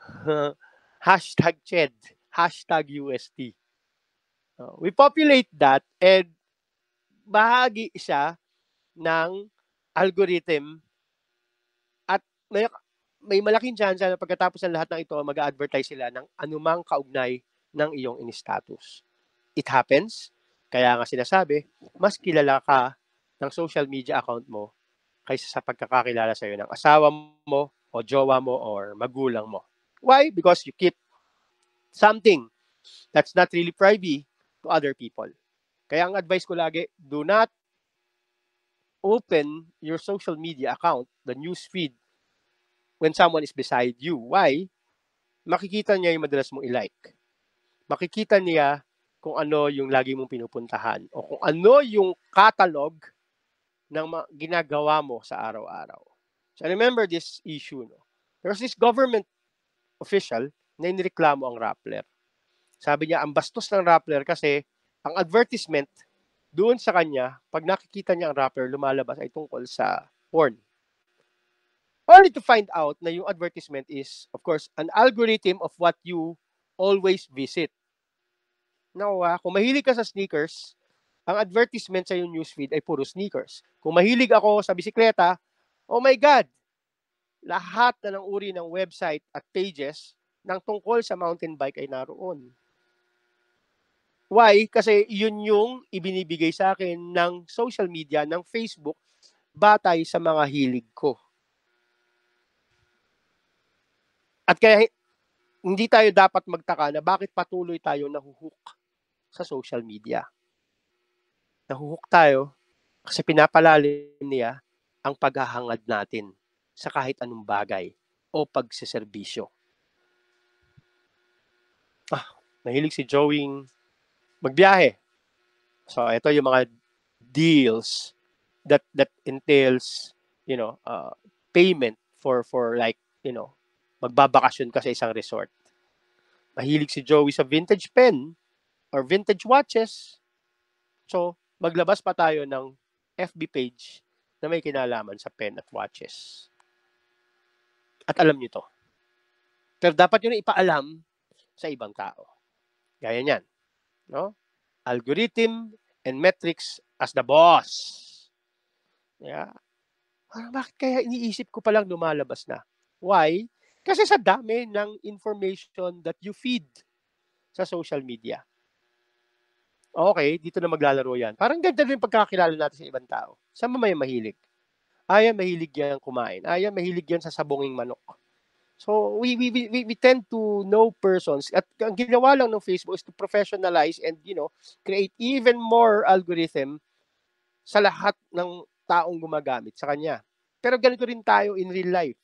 hashtag CHED, hashtag UST. Oh, we populate that and bahagi siya ng algorithm at may, may malaking chance na pagkatapos ng lahat ng ito, mag-advertise sila ng anumang kaugnay ng iyong in-status. It happens, kaya nga sinasabi, mas kilala ka ng social media account mo kaysa sa pagkakakilala sa iyo ng asawa mo o jowa mo or magulang mo. Why? Because you keep something that's not really private to other people. Kaya ang advice ko lagi, do not open your social media account, the news feed, when someone is beside you. Why? Makikita niya yung madalas mong ilike makikita niya kung ano yung lagi mong pinupuntahan o kung ano yung catalog ng ginagawa mo sa araw-araw. So remember this issue. No? There was this government official na inireklamo ang Rappler. Sabi niya, ang bastos ng Rappler kasi ang advertisement doon sa kanya, pag nakikita niya ang Rappler, lumalabas ay tungkol sa porn. Only to find out na yung advertisement is, of course, an algorithm of what you always visit nakuha, ah, kung mahilig ka sa sneakers, ang advertisement sa yung newsfeed ay puro sneakers. Kung mahilig ako sa bisikleta, oh my God, lahat na ng uri ng website at pages ng tungkol sa mountain bike ay naroon. Why? Kasi yun yung ibinibigay sa akin ng social media, ng Facebook, batay sa mga hilig ko. At kaya hindi tayo dapat magtaka na bakit patuloy tayo nahuhook sa social media. Nahuhuk tayo kasi pinapalalim niya ang paghahangad natin sa kahit anong bagay o pagseserbisyo. Ah, nahilig si Joey magbiyahe. So, ito yung mga deals that that entails, you know, uh, payment for for like, you know, magbabakasyon ka sa isang resort. Mahilig si Joey sa vintage pen or vintage watches. So, maglabas pa tayo ng FB page na may kinalaman sa pen at watches. At alam nyo to. Pero dapat yun ipaalam sa ibang tao. Gaya niyan. No? Algorithm and metrics as the boss. Yeah. Parang bakit kaya iniisip ko palang lumalabas na? Why? Kasi sa dami ng information that you feed sa social media okay, dito na maglalaro yan. Parang ganda rin pagkakilala natin sa ibang tao. Saan ba may mahilig? Ayan, mahilig yan kumain. Ayan, mahilig yan sa sabonging manok. So, we, we, we, we tend to know persons. At ang ginawa lang ng Facebook is to professionalize and, you know, create even more algorithm sa lahat ng taong gumagamit sa kanya. Pero ganito rin tayo in real life.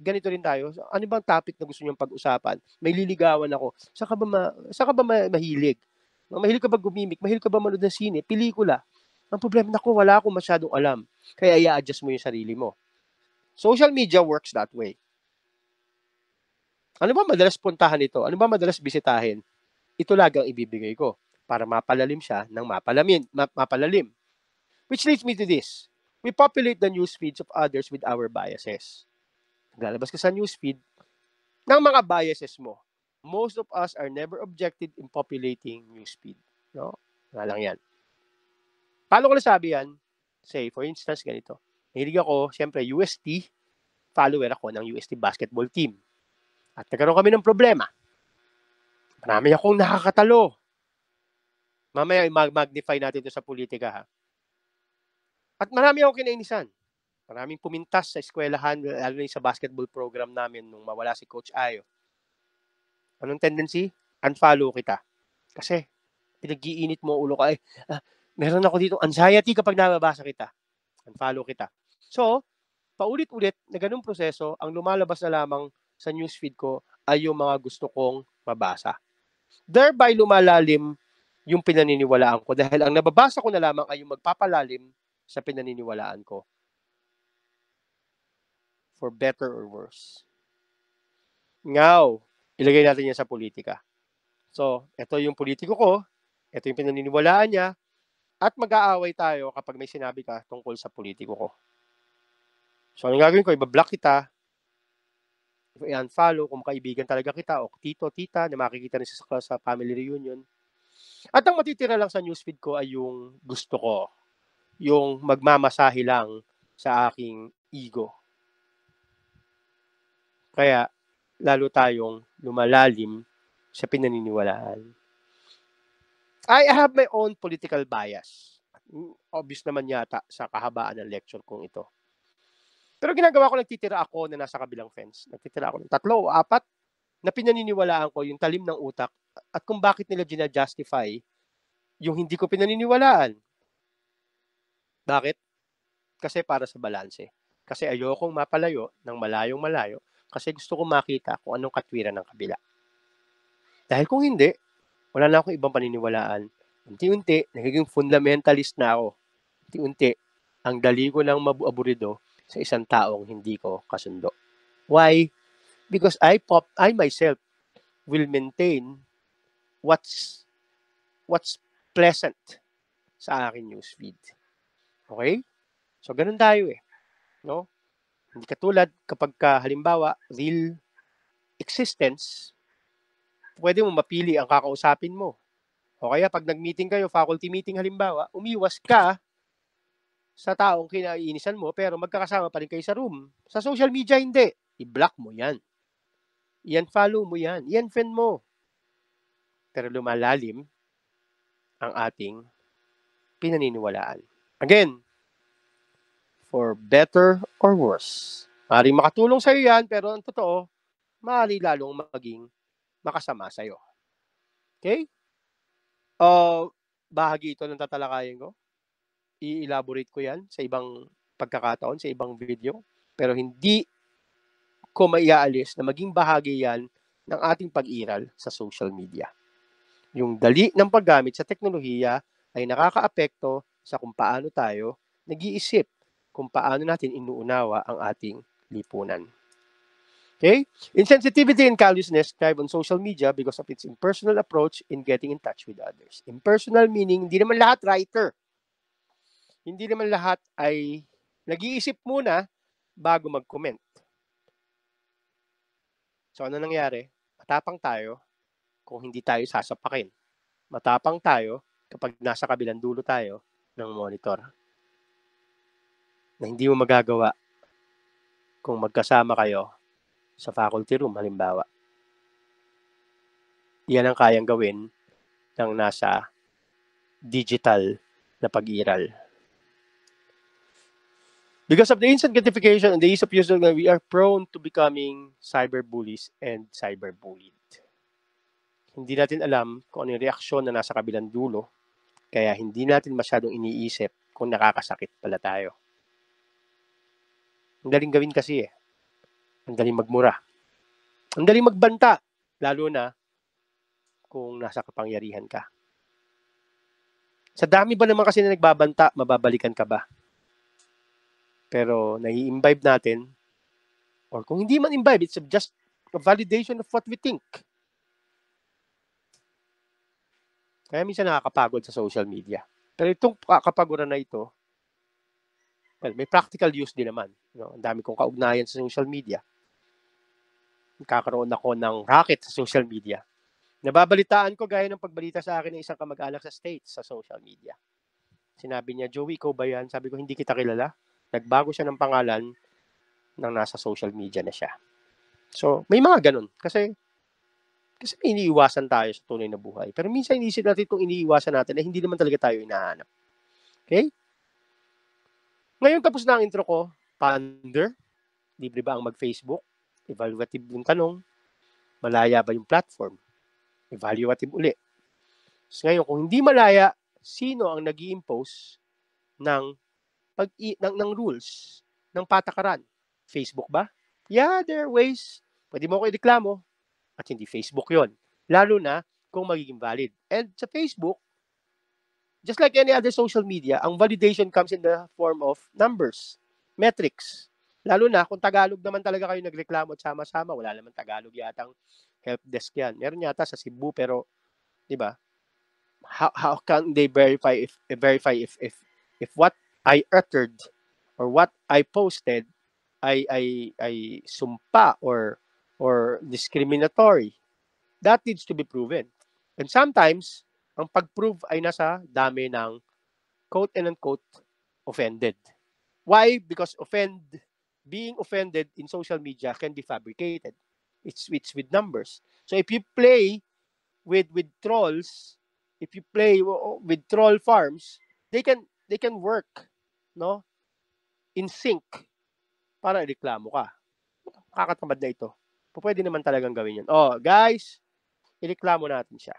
Ganito rin tayo. Ano bang topic na gusto niyong pag-usapan? May liligawan ako. Saan ka ba, ma- saan ka ba ma- mahilig? Mahilig ka ba gumimik? Mahilig ka ba manood ng sine? Pelikula? Ang problema, nako, wala akong masyadong alam. Kaya i-adjust mo yung sarili mo. Social media works that way. Ano ba madalas puntahan ito? Ano ba madalas bisitahin? Ito lang ang ibibigay ko para mapalalim siya ng mapalamin, mapalalim. Which leads me to this. We populate the news feeds of others with our biases. Naglalabas ka sa news feed ng mga biases mo most of us are never objected in populating newsfeed. No? Wala lang yan. Paano ko nasabi yan? Say, for instance, ganito. Nahilig ako, siyempre, UST, follower ako ng UST basketball team. At nagkaroon kami ng problema. Marami akong nakakatalo. Mamaya, mag-magnify natin ito sa politika, ha? At marami akong kinainisan. Maraming pumintas sa eskwelahan, lalo na sa basketball program namin nung mawala si Coach Ayo. Anong tendency? Unfollow kita. Kasi, pinag-iinit mo ulo ka. Eh, ah, meron ako dito anxiety kapag nababasa kita. Unfollow kita. So, paulit-ulit na ganung proseso, ang lumalabas na lamang sa newsfeed ko ay yung mga gusto kong mabasa. Thereby, lumalalim yung pinaniniwalaan ko dahil ang nababasa ko na lamang ay yung magpapalalim sa pinaniniwalaan ko. For better or worse. Now, ilagay natin yan sa politika. So, ito yung politiko ko, ito yung pinaniniwalaan niya, at mag-aaway tayo kapag may sinabi ka tungkol sa politiko ko. So, anong gagawin ko? Iba-block kita, i-unfollow kung kaibigan talaga kita o tito, tita na makikita rin sa, sa family reunion. At ang matitira lang sa newsfeed ko ay yung gusto ko, yung magmamasahe lang sa aking ego. Kaya, lalo tayong lumalalim sa pinaniniwalaan. I have my own political bias. Obvious naman yata sa kahabaan ng lecture kong ito. Pero ginagawa ko, nagtitira ako na nasa kabilang fence. Nagtitira ako ng tatlo o apat na pinaniniwalaan ko yung talim ng utak at kung bakit nila gina-justify yung hindi ko pinaniniwalaan. Bakit? Kasi para sa balanse. Kasi ayokong mapalayo ng malayong malayo kasi gusto ko makita kung anong katwiran ng kabila. Dahil kung hindi, wala na akong ibang paniniwalaan. Unti-unti, nagiging fundamentalist na ako. Unti-unti, ang dali ko lang mabuaburido sa isang taong hindi ko kasundo. Why? Because I pop, I myself will maintain what's what's pleasant sa akin newsfeed. Okay? So, ganun tayo eh. No? Hindi katulad kapag ka, halimbawa, real existence, pwede mo mapili ang kakausapin mo. O kaya pag nag-meeting kayo, faculty meeting halimbawa, umiwas ka sa taong kinaiinisan mo pero magkakasama pa rin kayo sa room. Sa social media, hindi. I-block mo yan. Yan follow mo yan. Yan friend mo. Pero lumalalim ang ating pinaniniwalaan. Again, for better or worse. Maaaring makatulong sa iyo yan, pero ang totoo, maaari lalong maging makasama sa iyo. Okay? Uh, bahagi ito ng tatalakayin ko. I-elaborate ko yan sa ibang pagkakataon, sa ibang video. Pero hindi ko maiaalis na maging bahagi yan ng ating pag-iral sa social media. Yung dali ng paggamit sa teknolohiya ay nakakaapekto sa kung paano tayo nag-iisip kung paano natin inuunawa ang ating lipunan. Okay? Insensitivity and callousness thrive on social media because of its impersonal approach in getting in touch with others. Impersonal meaning, hindi naman lahat writer. Hindi naman lahat ay nag-iisip muna bago mag-comment. So ano nangyari? Matapang tayo kung hindi tayo sasapakin. Matapang tayo kapag nasa kabilang dulo tayo ng monitor na hindi mo magagawa kung magkasama kayo sa faculty room halimbawa. Yan ang kayang gawin ng nasa digital na pag-iral. Because of the instant gratification and the ease of use, we are prone to becoming cyberbullies and cyberbullied. Hindi natin alam kung ano yung reaksyon na nasa kabilang dulo, kaya hindi natin masyadong iniisip kung nakakasakit pala tayo. Ang daling gawin kasi eh. Ang daling magmura. Ang daling magbanta, lalo na kung nasa kapangyarihan ka. Sa dami ba naman kasi na nagbabanta, mababalikan ka ba? Pero nai-imbibe natin, or kung hindi man imbibe, it's just a validation of what we think. Kaya minsan nakakapagod sa social media. Pero itong kakapaguran na ito, well, may practical use din naman. No? Ang dami kong kaugnayan sa social media. Kakaroon ako ng racket sa social media. Nababalitaan ko gaya ng pagbalita sa akin ng isang kamag-anak sa States sa social media. Sinabi niya, Joey, ikaw ba yan? Sabi ko, hindi kita kilala. Nagbago siya ng pangalan nang nasa social media na siya. So, may mga ganun. Kasi, kasi may iniiwasan tayo sa tunay na buhay. Pero minsan iniisip natin itong iniiwasan natin na hindi naman talaga tayo hinahanap. Okay? Ngayon tapos na ang intro ko. Ponder. Libre ba ang mag-Facebook? Evaluative yung tanong. Malaya ba yung platform? Evaluative uli. So ngayon, kung hindi malaya, sino ang nag impose ng, pag ng, ng rules, ng patakaran? Facebook ba? Yeah, there are ways. Pwede mo ako i-reklamo. At hindi Facebook yon Lalo na kung magiging valid. And sa Facebook, just like any other social media, ang validation comes in the form of numbers, metrics. Lalo na kung Tagalog naman talaga kayo nagreklamo at sama-sama, wala naman Tagalog yata yatang help desk yan. Meron yata sa Cebu pero 'di ba? How, how can they verify if verify if if if what I uttered or what I posted ay ay ay sumpa or or discriminatory? That needs to be proven. And sometimes ang pag-prove ay nasa dami ng quote and unquote offended. Why? Because offend, being offended in social media can be fabricated. It's, it's with numbers. So if you play with with trolls, if you play with troll farms, they can they can work, no? In sync para reklamo ka. Kakatamad na ito. Pwede naman talagang gawin 'yan. Oh, guys, ireklamo natin siya.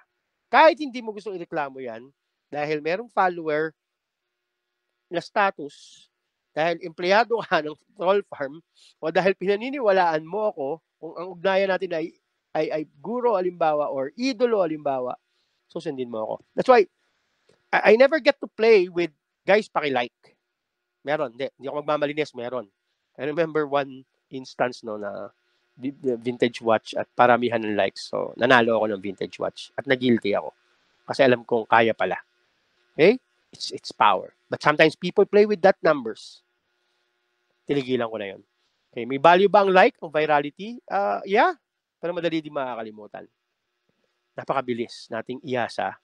Kahit hindi mo gustong ireklamo yan, dahil merong follower na status, dahil empleyado ka ng troll farm, o dahil pinaniniwalaan mo ako, kung ang ugnayan natin ay, ay, ay guro alimbawa or idolo alimbawa, susundin mo ako. That's why, I, I never get to play with guys paki-like. Meron, hindi. Hindi ako magmamalinis, meron. I remember one instance no na eh, vintage watch at paramihan ng likes. So, nanalo ako ng vintage watch at nagilty ako. Kasi alam kong kaya pala. Okay? Eh, it's, it's power. But sometimes people play with that numbers. Tinigilan ko na yon. Okay, may value ba ang like, ang virality? Uh, yeah, pero madali din makakalimutan. Napakabilis nating iasa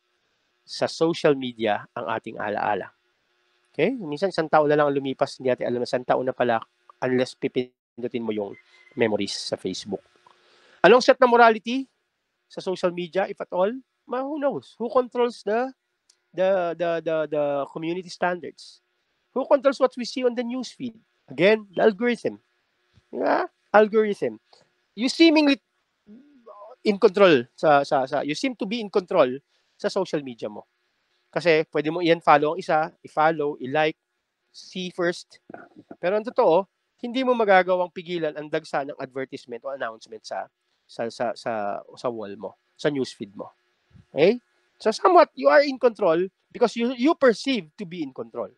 sa social media ang ating alaala. Okay? Minsan, isang tao na lang lumipas, hindi natin alam na isang tao na pala unless pipin pindutin mo yung memories sa Facebook. Anong set na morality sa social media, if at all? Ma, who knows? Who controls the, the, the, the, the community standards? Who controls what we see on the news feed? Again, the algorithm. Yeah? Diba? Algorithm. You seemingly in control sa, sa, sa, you seem to be in control sa social media mo. Kasi pwede mo iyan follow ang isa, i-follow, i-like, see first. Pero ang totoo, hindi mo magagawang pigilan ang dagsa ng advertisement o announcement sa sa sa sa, sa wall mo, sa news feed mo. Okay? So somewhat you are in control because you you perceive to be in control.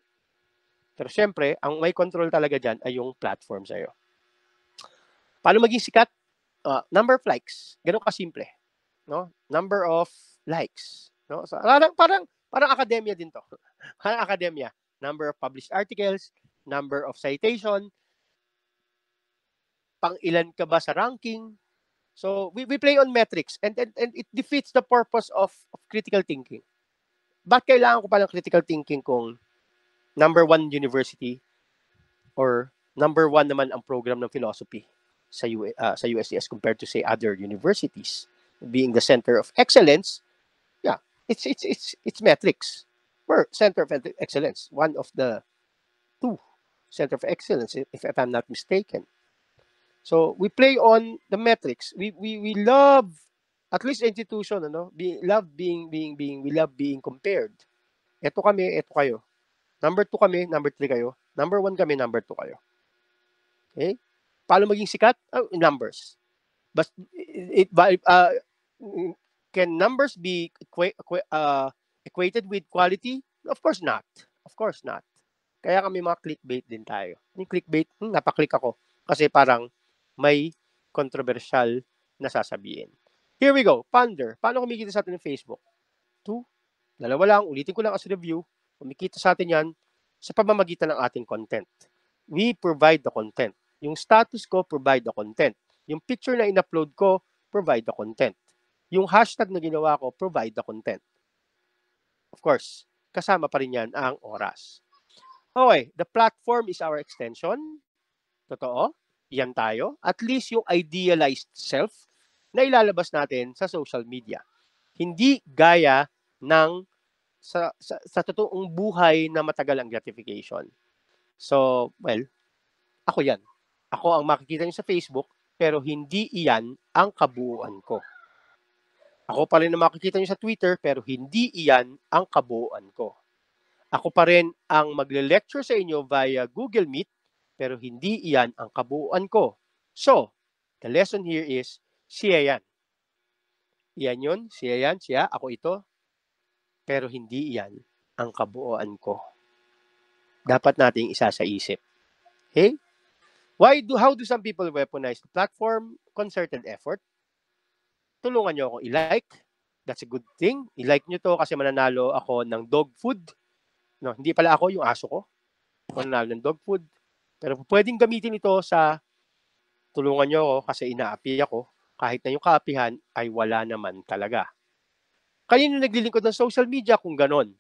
Pero syempre, ang may control talaga diyan ay yung platform sa iyo. Paano maging sikat? Uh, number of likes. Ganun ka simple. No? Number of likes. No? So, parang parang parang akademya din to. parang akademya. Number of published articles, number of citation, pang ilan ka ba sa ranking. So we, we play on metrics and, and, and it defeats the purpose of, of critical thinking. Ba't kailangan ko pa ng critical thinking kung number one university or number one naman ang program ng philosophy sa, U, uh, sa USDS compared to say other universities being the center of excellence yeah it's it's it's it's metrics we're center of excellence one of the two center of excellence if, if i'm not mistaken So we play on the metrics. We we we love at least institution ano, be, love being being being we love being compared. Ito kami, ito kayo. Number 2 kami, number 3 kayo. Number 1 kami, number 2 kayo. Okay? Paano maging sikat? Oh, numbers. But it uh, can numbers be equa- uh, equated with quality? Of course not. Of course not. Kaya kami mga clickbait din tayo. Yung clickbait, hmm, napaklik ako. Kasi parang may controversial na sasabihin. Here we go. Ponder. Paano kumikita sa atin ng Facebook? Two. Dalawa lang. Ulitin ko lang as review. Kumikita sa atin yan sa pamamagitan ng ating content. We provide the content. Yung status ko, provide the content. Yung picture na in-upload ko, provide the content. Yung hashtag na ginawa ko, provide the content. Of course, kasama pa rin yan ang oras. Okay, the platform is our extension. Totoo yan tayo, at least yung idealized self na ilalabas natin sa social media. Hindi gaya ng sa, sa, sa totoong buhay na matagal ang gratification. So, well, ako yan. Ako ang makikita niyo sa Facebook, pero hindi iyan ang kabuuan ko. Ako pa rin ang makikita niyo sa Twitter, pero hindi iyan ang kabuuan ko. Ako pa rin ang magle-lecture sa inyo via Google Meet, pero hindi iyan ang kabuuan ko. So, the lesson here is, siya yan. Iyan yun, siya yan, siya, ako ito, pero hindi iyan ang kabuuan ko. Dapat nating isa sa isip. Okay? Why do, how do some people weaponize the platform? Concerted effort. Tulungan nyo ako i-like. That's a good thing. I-like nyo to kasi mananalo ako ng dog food. No, hindi pala ako, yung aso ko. Mananalo ng dog food pero pwedeng gamitin ito sa tulungan nyo ako kasi inaapi ako. Kahit na yung kaapihan ay wala naman talaga. Kanino naglilingkod ng social media kung ganon?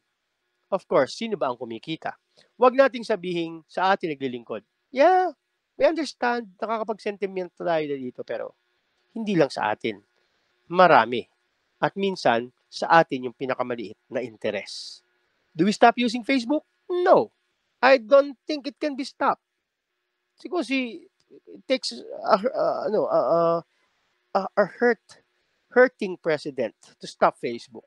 Of course, sino ba ang kumikita? Huwag nating sabihin sa atin naglilingkod. Yeah, we understand, nakakapag-sentiment tayo dito pero hindi lang sa atin. Marami. At minsan, sa atin yung pinakamaliit na interes. Do we stop using Facebook? No. I don't think it can be stopped siguro si it takes uh, uh, ano uh, uh, a hurt hurting president to stop Facebook.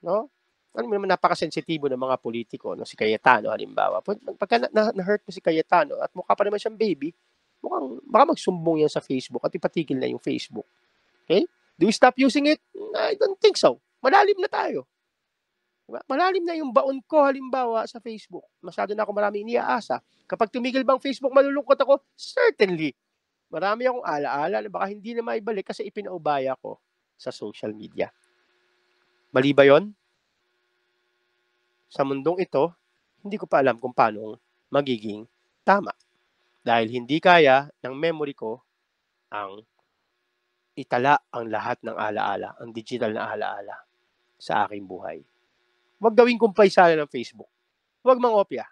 No? Ano naman napaka-sensitibo ng mga politiko, no? si Cayetano halimbawa. Pagka na-hurt na, na mo si Cayetano at mukha pa naman siyang baby, mukhang baka magsumbong yan sa Facebook at ipatigil na yung Facebook. Okay? Do we stop using it? I don't think so. Malalim na tayo. Diba? Malalim na yung baon ko halimbawa sa Facebook. Masyado na ako marami iniaasa. Kapag tumigil bang Facebook, malulungkot ako? Certainly. Marami akong alaala na baka hindi na maibalik kasi ipinaubaya ko sa social media. Mali ba yon? Sa mundong ito, hindi ko pa alam kung paano magiging tama. Dahil hindi kaya ng memory ko ang itala ang lahat ng alaala, ang digital na alaala sa aking buhay wag gawing kumpaysalan ng Facebook. Huwag mangopya.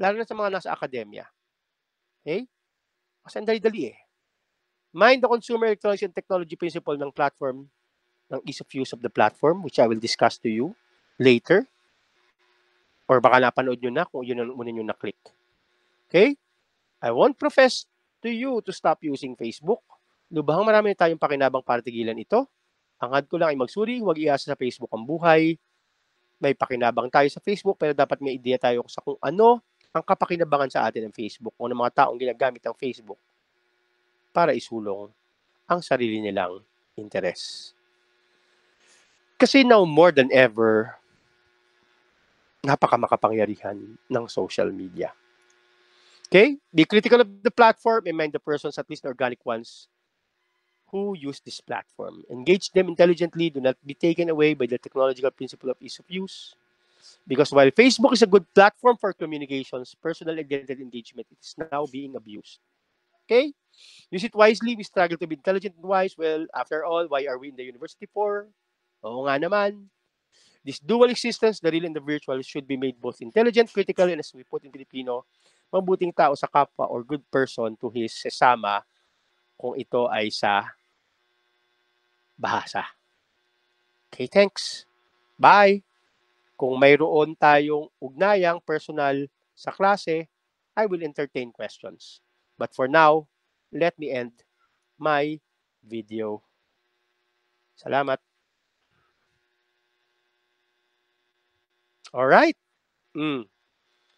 Lalo na sa mga nasa akademya. Okay? Kasi ang dali-dali eh. Mind the consumer electronics and technology principle ng platform, ng ease of use of the platform, which I will discuss to you later. Or baka napanood nyo na kung yun ang una nyo na-click. Okay? I won't profess to you to stop using Facebook. Lubhang marami tayong pakinabang para tigilan ito. Ang ko lang ay magsuri, huwag iasa sa Facebook ang buhay may pakinabang tayo sa Facebook pero dapat may idea tayo sa kung ano ang kapakinabangan sa atin ng Facebook o ng ano mga taong ginagamit ang Facebook para isulong ang sarili nilang interes. Kasi now more than ever, napaka makapangyarihan ng social media. Okay? Be critical of the platform and mind the persons, at least the organic ones, who use this platform. Engage them intelligently. Do not be taken away by the technological principle of ease of use. Because while Facebook is a good platform for communications, personal identity engagement it is now being abused. Okay? Use it wisely. We struggle to be intelligent and wise. Well, after all, why are we in the university for? Oo nga naman. This dual existence, the real and the virtual, should be made both intelligent, critical, and as we put in Filipino, mabuting tao sa kapwa or good person to his sesama kung ito ay sa bahasa. Okay, thanks. Bye! Kung mayroon tayong ugnayang personal sa klase, I will entertain questions. But for now, let me end my video. Salamat. All right. Mm.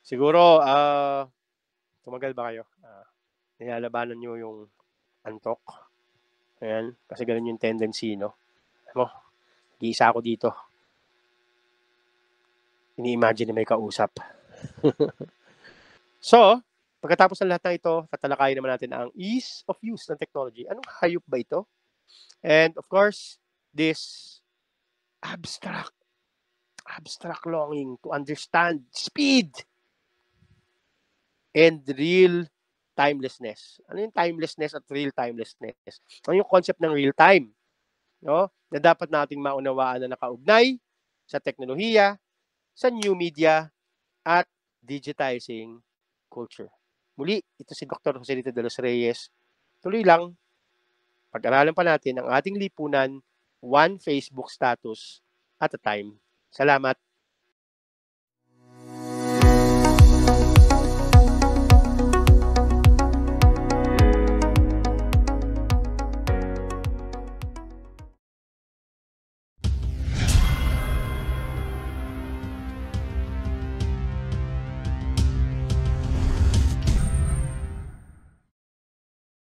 Siguro uh, tumagal ba kayo? Uh, nilalabanan niyo yung antok. Ayan, kasi ganun yung tendency, no? Ano, Giisa ako dito. Ini-imagine na may kausap. so, pagkatapos ng lahat ng ito, tatalakayin naman natin ang ease of use ng technology. Anong hayop ba ito? And of course, this abstract, abstract longing to understand speed and real timelessness. Ano yung timelessness at real timelessness? Ano yung concept ng real time? No? Na dapat nating maunawaan na nakaugnay sa teknolohiya, sa new media, at digitizing culture. Muli, ito si Dr. Jose Rita de los Reyes. Tuloy lang, pag-aralan pa natin ang ating lipunan, one Facebook status at a time. Salamat.